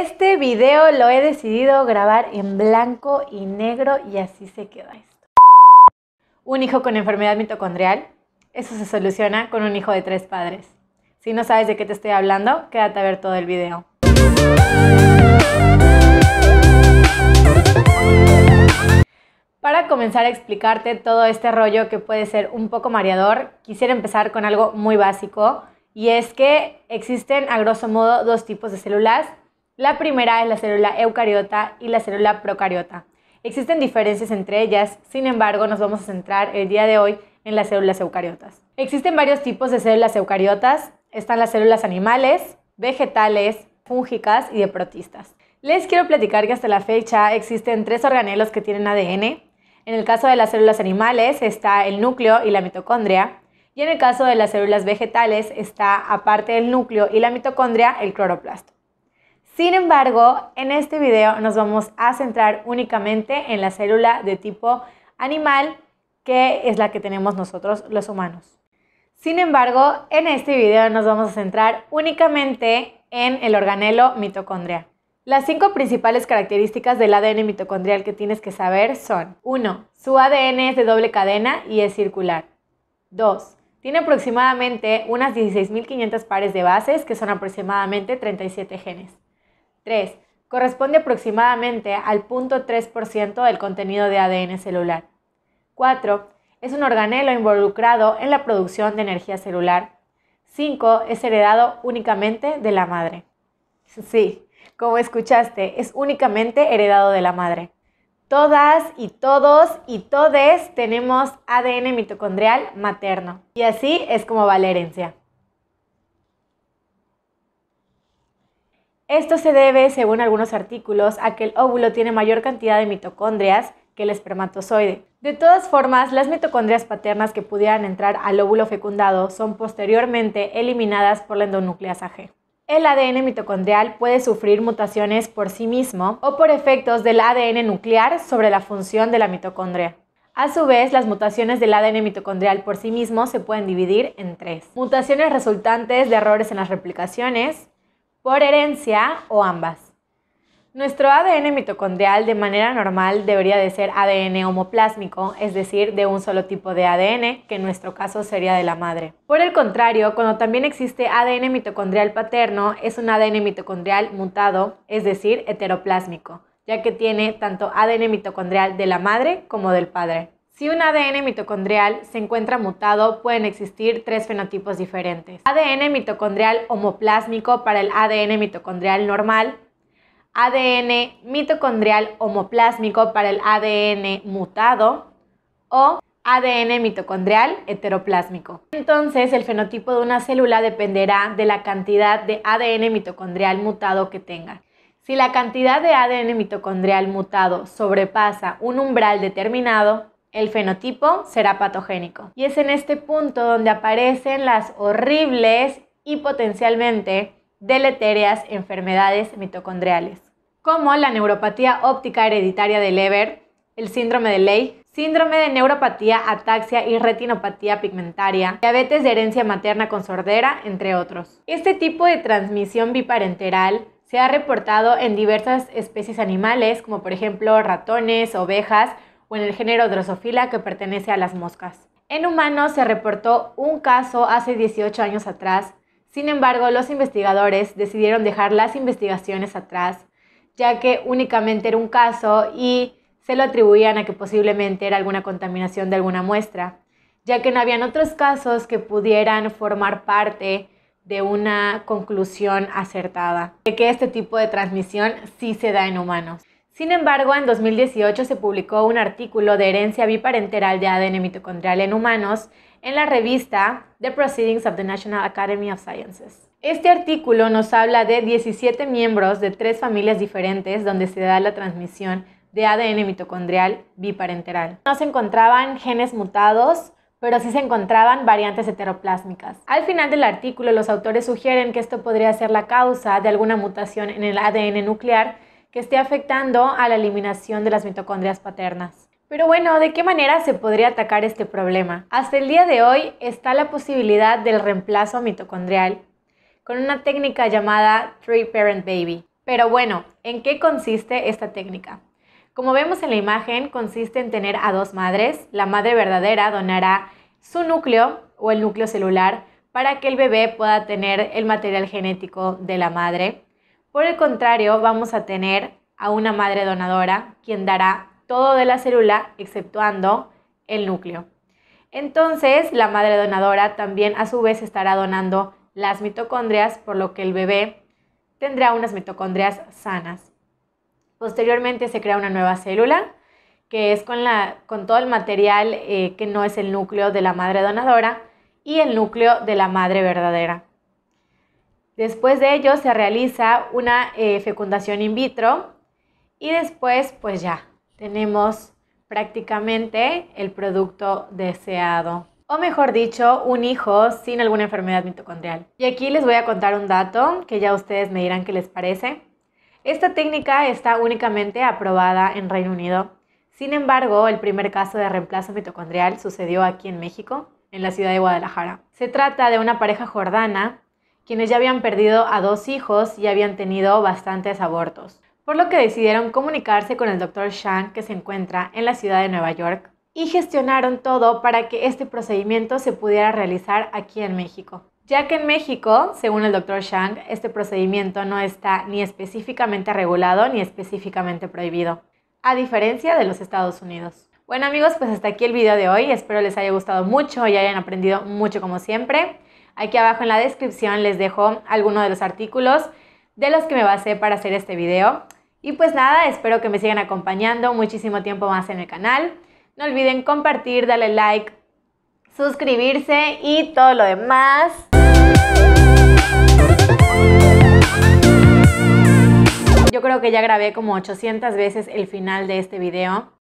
Este video lo he decidido grabar en blanco y negro y así se queda esto. Un hijo con enfermedad mitocondrial, eso se soluciona con un hijo de tres padres. Si no sabes de qué te estoy hablando, quédate a ver todo el video. Para comenzar a explicarte todo este rollo que puede ser un poco mareador, quisiera empezar con algo muy básico y es que existen a grosso modo dos tipos de células la primera es la célula eucariota y la célula procariota. Existen diferencias entre ellas, sin embargo nos vamos a centrar el día de hoy en las células eucariotas. Existen varios tipos de células eucariotas. Están las células animales, vegetales, fúngicas y de protistas. Les quiero platicar que hasta la fecha existen tres organelos que tienen ADN. En el caso de las células animales está el núcleo y la mitocondria. Y en el caso de las células vegetales está, aparte del núcleo y la mitocondria, el cloroplasto. Sin embargo, en este video nos vamos a centrar únicamente en la célula de tipo animal, que es la que tenemos nosotros los humanos. Sin embargo, en este video nos vamos a centrar únicamente en el organelo mitocondria. Las cinco principales características del ADN mitocondrial que tienes que saber son 1. Su ADN es de doble cadena y es circular. 2. Tiene aproximadamente unas 16.500 pares de bases, que son aproximadamente 37 genes. 3. Corresponde aproximadamente al 0.3% del contenido de ADN celular. 4. Es un organelo involucrado en la producción de energía celular. 5. Es heredado únicamente de la madre. Sí, como escuchaste, es únicamente heredado de la madre. Todas y todos y todes tenemos ADN mitocondrial materno. Y así es como va la herencia. Esto se debe, según algunos artículos, a que el óvulo tiene mayor cantidad de mitocondrias que el espermatozoide. De todas formas, las mitocondrias paternas que pudieran entrar al óvulo fecundado son posteriormente eliminadas por la endonucleasa G. El ADN mitocondrial puede sufrir mutaciones por sí mismo o por efectos del ADN nuclear sobre la función de la mitocondria. A su vez, las mutaciones del ADN mitocondrial por sí mismo se pueden dividir en tres. Mutaciones resultantes de errores en las replicaciones, por herencia o ambas. Nuestro ADN mitocondrial de manera normal debería de ser ADN homoplásmico, es decir, de un solo tipo de ADN, que en nuestro caso sería de la madre. Por el contrario, cuando también existe ADN mitocondrial paterno, es un ADN mitocondrial mutado, es decir, heteroplásmico, ya que tiene tanto ADN mitocondrial de la madre como del padre. Si un ADN mitocondrial se encuentra mutado, pueden existir tres fenotipos diferentes. ADN mitocondrial homoplásmico para el ADN mitocondrial normal, ADN mitocondrial homoplásmico para el ADN mutado o ADN mitocondrial heteroplásmico. Entonces, el fenotipo de una célula dependerá de la cantidad de ADN mitocondrial mutado que tenga. Si la cantidad de ADN mitocondrial mutado sobrepasa un umbral determinado, el fenotipo será patogénico. Y es en este punto donde aparecen las horribles y potencialmente deleterias enfermedades mitocondriales, como la neuropatía óptica hereditaria de Leber, el síndrome de Ley, síndrome de neuropatía, ataxia y retinopatía pigmentaria, diabetes de herencia materna con sordera, entre otros. Este tipo de transmisión biparenteral se ha reportado en diversas especies animales, como por ejemplo ratones, ovejas, o en el género Drosophila que pertenece a las moscas. En humanos se reportó un caso hace 18 años atrás, sin embargo los investigadores decidieron dejar las investigaciones atrás, ya que únicamente era un caso y se lo atribuían a que posiblemente era alguna contaminación de alguna muestra, ya que no habían otros casos que pudieran formar parte de una conclusión acertada, de que este tipo de transmisión sí se da en humanos. Sin embargo, en 2018 se publicó un artículo de herencia biparenteral de ADN mitocondrial en humanos en la revista The Proceedings of the National Academy of Sciences. Este artículo nos habla de 17 miembros de tres familias diferentes donde se da la transmisión de ADN mitocondrial biparenteral. No se encontraban genes mutados, pero sí se encontraban variantes heteroplásmicas. Al final del artículo, los autores sugieren que esto podría ser la causa de alguna mutación en el ADN nuclear que esté afectando a la eliminación de las mitocondrias paternas. Pero bueno, ¿de qué manera se podría atacar este problema? Hasta el día de hoy está la posibilidad del reemplazo mitocondrial con una técnica llamada Three Parent Baby. Pero bueno, ¿en qué consiste esta técnica? Como vemos en la imagen, consiste en tener a dos madres. La madre verdadera donará su núcleo o el núcleo celular para que el bebé pueda tener el material genético de la madre por el contrario, vamos a tener a una madre donadora quien dará todo de la célula exceptuando el núcleo. Entonces, la madre donadora también a su vez estará donando las mitocondrias, por lo que el bebé tendrá unas mitocondrias sanas. Posteriormente se crea una nueva célula, que es con, la, con todo el material eh, que no es el núcleo de la madre donadora y el núcleo de la madre verdadera. Después de ello se realiza una eh, fecundación in vitro y después pues ya tenemos prácticamente el producto deseado. O mejor dicho, un hijo sin alguna enfermedad mitocondrial. Y aquí les voy a contar un dato que ya ustedes me dirán qué les parece. Esta técnica está únicamente aprobada en Reino Unido. Sin embargo, el primer caso de reemplazo mitocondrial sucedió aquí en México, en la ciudad de Guadalajara. Se trata de una pareja jordana quienes ya habían perdido a dos hijos y habían tenido bastantes abortos, por lo que decidieron comunicarse con el doctor Shang que se encuentra en la ciudad de Nueva York y gestionaron todo para que este procedimiento se pudiera realizar aquí en México. Ya que en México, según el doctor Shang, este procedimiento no está ni específicamente regulado ni específicamente prohibido, a diferencia de los Estados Unidos. Bueno amigos, pues hasta aquí el video de hoy. Espero les haya gustado mucho y hayan aprendido mucho como siempre. Aquí abajo en la descripción les dejo algunos de los artículos de los que me basé para hacer este video. Y pues nada, espero que me sigan acompañando muchísimo tiempo más en el canal. No olviden compartir, darle like, suscribirse y todo lo demás. Yo creo que ya grabé como 800 veces el final de este video.